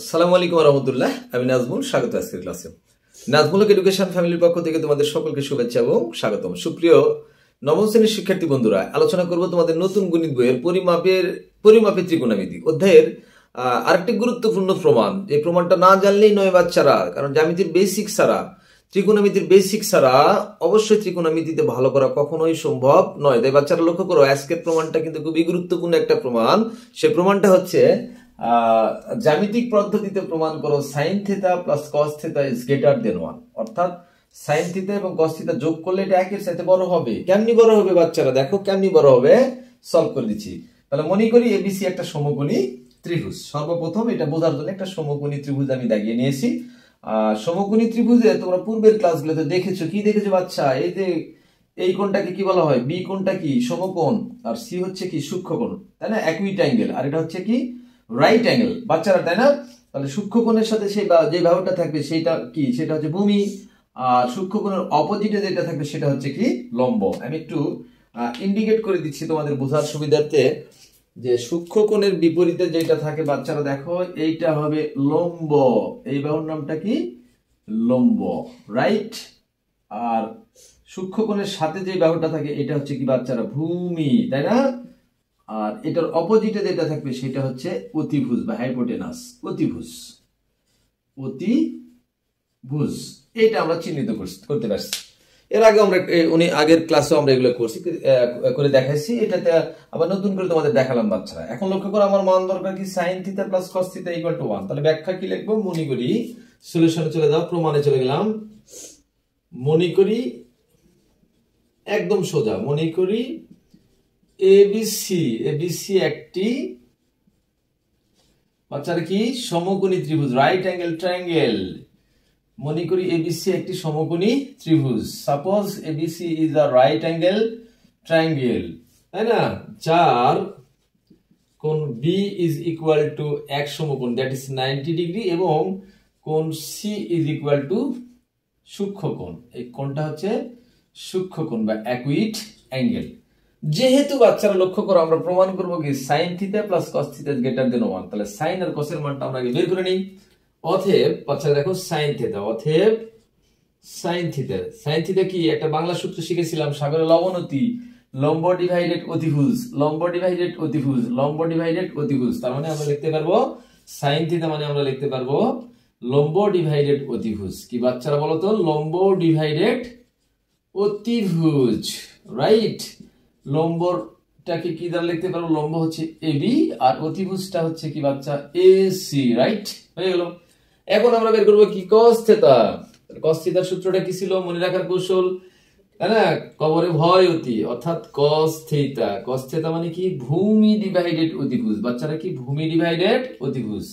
আসসালামু আলাইকুম রহমতুল্লাহ আমি নাজমুল স্বাগত আজকের ক্লাসে নাজমুলক এডুকেশন ফ্যামিলির পক্ষ থেকে তোমাদের সকলকে শুভেচ্ছা এবং স্বাগতম সুপ্রিয় নবম শ্রেণীর শিক্ষার্থী বন্ধুরা আলোচনা করব তোমাদের নতুন গণিত বইয়ের পরিমাপের পরিমাপের ত্রিকোণামিতি অধ্যায়ের আরেকটি গুরুত্বপূর্ণ প্রমাণ যে প্রমাণটা না জানলেই নয় বাচ্চারা কারণ জ্যামিতির বেসিক সারা ত্রিকোণামিতির বেসিক সারা অবশ্যই ত্রিকোণামিতিতে ভালো করা কখনোই সম্ভব নয় তাই বাচ্চারা লক্ষ্য করো আজকের প্রমাণটা কিন্তু খুবই গুরুত্বপূর্ণ একটা প্রমাণ সে প্রমাণটা হচ্ছে জ্যামিতিক পদ্ধতিতে প্রমাণ করো sine theta plus cos theta is greater than one অর্থাৎ সাইন থিতা এবং কস থিতা যোগ করলে এটা একের সাথে বড় হবে কেমনি বড় হবে বাচ্চারা দেখো কেমনি বড় হবে সলভ করে দিচ্ছি তাহলে মনে করি এবিসি একটা সমকোণী ত্রিভুজ সর্বপ্রথম এটা বোঝার জন্য একটা সমকোণী ত্রিভুজ আমি দাগিয়ে নিয়েছি আর সমকোণী ত্রিভুজে তোমরা পূর্বের ক্লাসগুলোতে দেখেছো কি দেখেছো বাচ্চা এই যে এই কোণটাকে কি বলা হয় বি কোণটা কি সমকোণ আর সি হচ্ছে কি সূক্ষ্মকোণ তাই না অ্যাকুইট ট্যাঙ্গেল আর এটা হচ্ছে কি রাইট অ্যাঙ্গেল বাচ্চারা তাই না তাহলে সূক্ষ্মকোণের সাথে সেই যে ব্যবহারটা থাকবে সেইটা কি সেটা হচ্ছে ভূমি আর সূক্ষ্মকোণের অপোজিটে যেটা থাকবে সেটা হচ্ছে কি লম্ব আমি একটু ইন্ডিকেট করে দিচ্ছি তোমাদের বোঝার সুবিধার্থে যে সূক্ষ্মকোণের বিপরীতে যেটা থাকে বাচ্চারা দেখো এইটা হবে লম্ব এই বাহুর নামটা কি লম্ব রাইট আর সূক্ষ্মকোণের সাথে যে ব্যবহারটা থাকে এটা হচ্ছে কি বাচ্চারা ভূমি তাই না আর এটার অপোজিটে যেটা থাকবে সেটা হচ্ছে অতিভুজ বা হাইপোটেনাস অতিভুজ অতিভুজ এটা আমরা চিহ্নিত করতে পারছি এর আগে আমরা উনি আগের ক্লাসেও আমরা এগুলো করছি করে দেখাইছি এটাতে আবার নতুন করে তোমাদের দেখালাম বাচ্চারা এখন লক্ষ্য করো আমার মান দরকার কি sine theta plus cos theta equal to one তাহলে ব্যাখ্যা কি লিখবো মনে করি সলিউশনে চলে যাও প্রমাণে চলে গেলাম মনে করি একদম সোজা মনে করি এবিসি এবিসি একটি বাচ্চারা কি সমকোণী ত্রিভুজ রাইট অ্যাঙ্গেল ট্রায়াঙ্গেল মনে করি এবিসি একটি সমকোণী ত্রিভুজ suppose ABC is a right angle triangle তাই না যার কোন বি ইজ ইকুয়াল টু এক সমকোণ দ্যাট ইজ নাইনটি ডিগ্রি এবং কোন সি ইজ ইকুয়াল টু সূক্ষ্মকোণ এই কোণটা হচ্ছে সূক্ষ্মকোণ বা অ্যাকুইট অ্যাঙ্গেল যেহেতু বাচ্চারা লক্ষ্য করো আমরা প্রমাণ করবো কি sine theta plus cos theta greater than one তাহলে সাইন আর কসের মানটা আমরা আগে বের করে নিই অথেব বাচ্চারা দেখো সাইন থিতা অথেব সাইন থিতা সাইন থিতা কি একটা বাংলা সূত্র শিখেছিলাম সাগরের লবণতি লম্ব ডিভাইডেড অতিভুজ লম্ব ডিভাইডেড অতিভুজ লম্ব ডিভাইডেড অতিভুজ তার মানে আমরা লিখতে পারবো সাইন থিতা মানে আমরা লিখতে পারবো লম্ব ডিভাইডেড অতিভুজ কি বাচ্চারা বলতো লম্ব ডিভাইডেড অতিভুজ রাইট লম্বরটাকে কি দ্বারা লিখতে পারবো লম্ব হচ্ছে এ বি আর অতিভুজটা হচ্ছে কি বাচ্চা এ সি রাইট হয়ে গেল এখন আমরা বের করবো কি কস থেতা কস থেতার সূত্রটা কি ছিল মনে রাখার কৌশল তাই না কবরে ভয় অতি অর্থাৎ কস থেতা কস থেতা মানে কি ভূমি ডিভাইডেড অতিভুজ বাচ্চারা কি ভূমি ডিভাইডেড অতিভুজ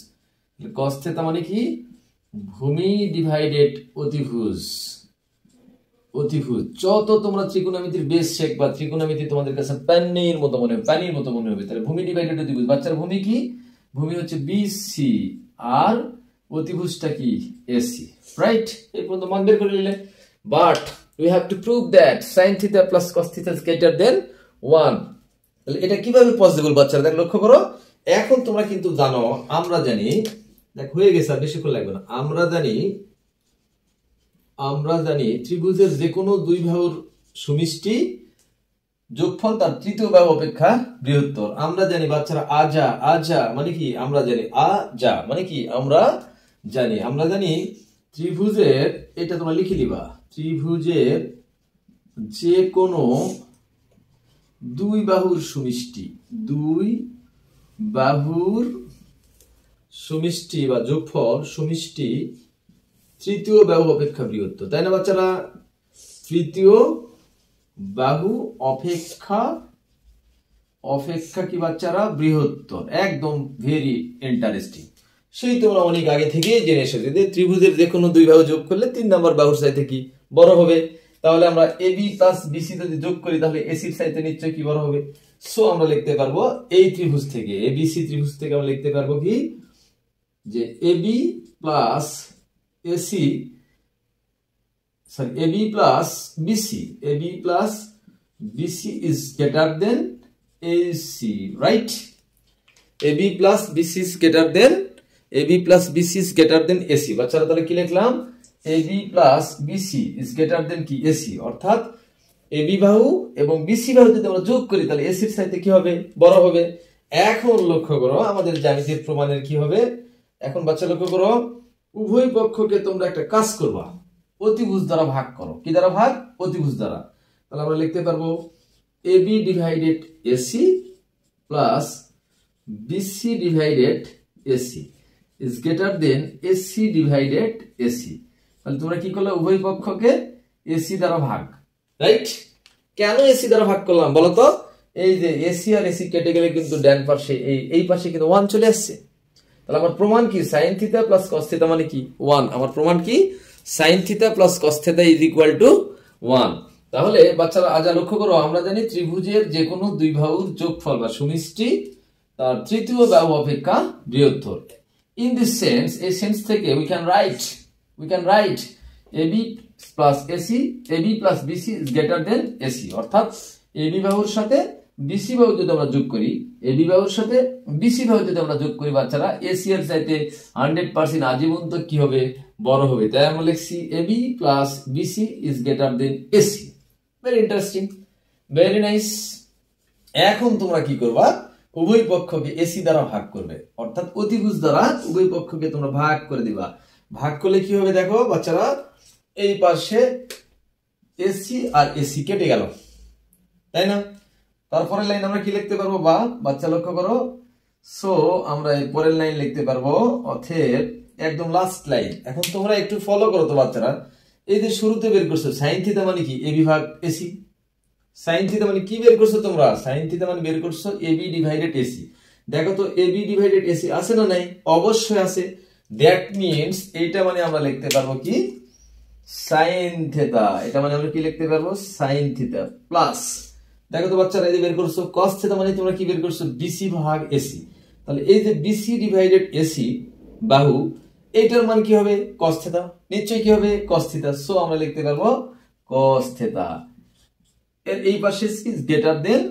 কস থেতা মানে কি ভূমি ডিভাইডেড অতিভুজ অতিভুজ যত তোমরা ত্রিকোণমিতির বেশ বা ত্রিকোণমিতি তোমাদের কাছে প্যানির মতো মনে হবে প্যানির মতো মনে হবে তাহলে ভূমি ডিভাইডেড অতিভুজ বাচ্চার ভূমি কি ভূমি হচ্ছে বিসি আর অতিভুজটা কি এসি রাইট এই পর্যন্ত মান বের করে নিলে but we have to prove that sine theta plus cos theta is greater than one তাহলে এটা কিভাবে পসিবল বাচ্চারা দেখ লক্ষ্য করো এখন তোমরা কিন্তু জানো আমরা জানি দেখ হয়ে গেছে আর করে লাগবে না আমরা জানি আমরা জানি ত্রিভুজের যে কোনো দুই বাহুর সুমিষ্টি যোগফল তার তৃতীয় বাহু অপেক্ষা বৃহত্তর আমরা জানি বাচ্চারা আজা আজা মানে কি আমরা জানি আ যা মানে কি আমরা জানি আমরা জানি ত্রিভুজের এটা তোমরা লিখে দিবা ত্রিভুজের যে কোনো দুই বাহুর সুমিষ্টি দুই বাহুর সুমিষ্টি বা যোগফল সুমিষ্টি তৃতীয় বাহু অপেক্ষা বৃহত্তর তাই না বাচ্চারা তৃতীয় বাহু অপেক্ষা অপেক্ষা কি বাচ্চারা বৃহত্তর একদম ভেরি ইন্টারেস্টিং সেই তোমরা অনেক আগে থেকে জেনে এসেছো যে ত্রিভুজের যে কোনো দুই বাহু যোগ করলে তিন নম্বর বাহুর সাইতে কি বড় হবে তাহলে আমরা এ বি প্লাস বিসি যদি যোগ করি তাহলে এসির সাইতে নিশ্চয় কি বড় হবে সো আমরা লিখতে পারবো এই ত্রিভুজ থেকে এবিসি ত্রিভুজ থেকে আমরা লিখতে পারবো কি যে AB plus AC sorry ab plus bc ab plus bc is greater than ac right ab plus bc is greater than ab plus bc is greater than ac বাচ্চারা তাহলে কি লিখলাম ab plus bc is greater than কি ac অর্থাৎ ab বাহু এবং bc বাহু যদি আমরা যোগ করি তাহলে ac এর সাথে কি হবে বড় হবে এখন লক্ষ্য করো আমাদের জ্যামিতির প্রমাণের কি হবে এখন বাচ্চা লক্ষ্য করো উভয় পক্ষকে তোমরা একটা কাজ করবা অতিভুজ দ্বারা ভাগ করো কি দ্বারা ভাগ অতিভুজ দ্বারা তাহলে আমরা লিখতে পারবো A B divided AC plus BC divided AC is greater than AC divided AC তাহলে তোমরা কি করলে উভয় পক্ষকে এসি দ্বারা ভাগ রাইট কেন এসি দ্বারা ভাগ করলাম বলতো এই যে এসি আর এসি গেলে কিন্তু ড্যান পাশে এই এই পাশে কিন্তু ওয়ান চলে আসছে তাহলে আমার প্রমাণ কি সাইন থিতা প্লাস কস্থিতা মানে কি ওয়ান আমার প্রমাণ কি sine theta plus cos theta is equal to one তাহলে বাচ্চারা আজ আচ্ছা, লক্ষ্য করো আমরা জানি ত্রিভুজের যে কোনো দুই বাহুর যোগফল বা সুমিষ্টি তার তৃতীয় বাহু অপেক্ষা বৃহত্তর ইন দিস সেন্স এই সেন্স থেকে we can write we can write AB plus AC AB plus BC is greater than AC অর্থাৎ এবি বাহুর সাথে বিসি বাহু যদি আমরা যোগ করি এ বিবাহুর সাথে বিসি বাহু যদি আমরা যোগ করি বাচ্চারা এসি এর চাইতে হান্ড্রেড পার্সেন্ট আজীবন তো কি হবে বড় হবে তাই আমরা লিখছি A B plus BC is greater than AC very interesting very nice এখন তোমরা কি করবা উভয় পক্ষকে এসি দ্বারা ভাগ করবে অর্থাৎ অতিভুজ দ্বারা উভয় পক্ষকে তোমরা ভাগ করে দিবা ভাগ করলে কি হবে দেখো বাচ্চারা এই পাশে এসি আর এসি কেটে গেল তাই না তারপরে লাইন আমরা কি লিখতে পারবো বা বাচ্চা লক্ষ্য করো সো আমরা এই পরের লাইন লিখতে পারবো অথের একদম লাস্ট লাইন এখন তোমরা একটু ফলো করো তো বাচ্চারা এই যে শুরুতে বের করছো সাইন থিতা মানে কি এ বিভাগ এসি সাইন থিতা মানে কি বের করছো তোমরা সাইন থিতা মানে বের করছো এ বি ডিভাইডেড এসি দেখো তো এ বি ডিভাইডেড এসি আছে না নাই অবশ্যই আছে দ্যাট মিনস এটা মানে আমরা লিখতে পারবো কি সাইন থিতা এটা মানে আমরা কি লিখতে পারবো সাইন থিতা প্লাস দেখো তো বাচ্চারা এই যে বের করছো cos θ মানে তোমরা কি বের করছো BC ভাগ এসি তাহলে এই যে BC ডিভাইডেড এসি বাহু এটার মান কি হবে cos θ নিশ্চয়ই কি হবে cos θ সো আমরা লিখতে পারব cos θ এর এই পাশে ইজ গ্রেটার দেন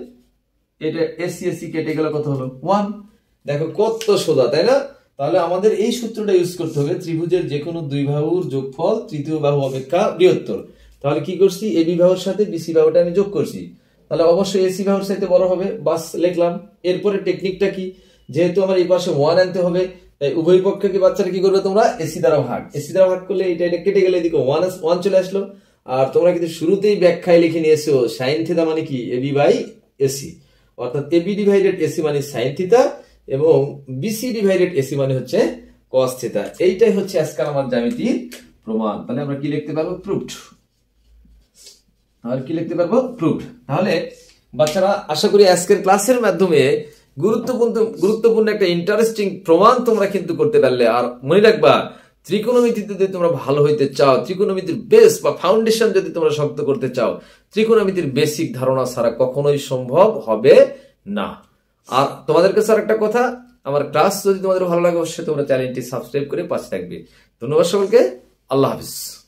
এটা এসি এসি কেটে গেলে কত হলো ওয়ান দেখো কত সোজা তাই না তাহলে আমাদের এই সূত্রটা ইউজ করতে হবে ত্রিভুজের যে কোনো দুই বাহুর যোগফল তৃতীয় বাহু অপেক্ষা বৃহত্তর তাহলে কি করছি এবি বাহুর সাথে বিসি বাহুটা আমি যোগ করছি তাহলে অবশ্যই এসি ভ্যালুর সাইতে বড় হবে বাস লিখলাম এরপরে টেকনিকটা কি যেহেতু আমার এই পাশে ওয়ান আনতে হবে তাই উভয় কি বাচ্চারা কি করবে তোমরা এসি দ্বারা ভাগ এসি দ্বারা ভাগ করলে এটা এটা কেটে গেলে এদিকে ওয়ান ওয়ান চলে আসলো আর তোমরা কিন্তু শুরুতেই ব্যাখ্যায় লিখে এসো সাইন থিতা মানে কি এবি বাই এসি অর্থাৎ এবি ডিভাইডেড এসি মানে সাইন থিতা এবং বিসি ডিভাইডেড এসি মানে হচ্ছে কস থিতা এইটাই হচ্ছে আজকাল আমার জ্যামিতির প্রমাণ তাহলে আমরা কি লিখতে পারবো প্রুফড তাহলে কি লিখতে পারবো প্রুভড তাহলে বাচ্চারা আশা করি আজকের ক্লাসের মাধ্যমে গুরুত্বপূর্ণ গুরুত্বপূর্ণ একটা ইন্টারেস্টিং প্রমাণ তোমরা কিন্তু করতে পারলে আর মনে রাখবা ত্রিকোণমিতিতে যদি তোমরা ভালো হইতে চাও ত্রিকোণমিতির বেস বা ফাউন্ডেশন যদি তোমরা শক্ত করতে চাও ত্রিকোণমিতির বেসিক ধারণা ছাড়া কখনোই সম্ভব হবে না আর তোমাদের কাছে আর একটা কথা আমার ক্লাস যদি তোমাদের ভালো লাগে অবশ্যই তোমরা চ্যানেলটি সাবস্ক্রাইব করে পাশে থাকবে ধন্যবাদ সকলকে আল্লাহ হাফিজ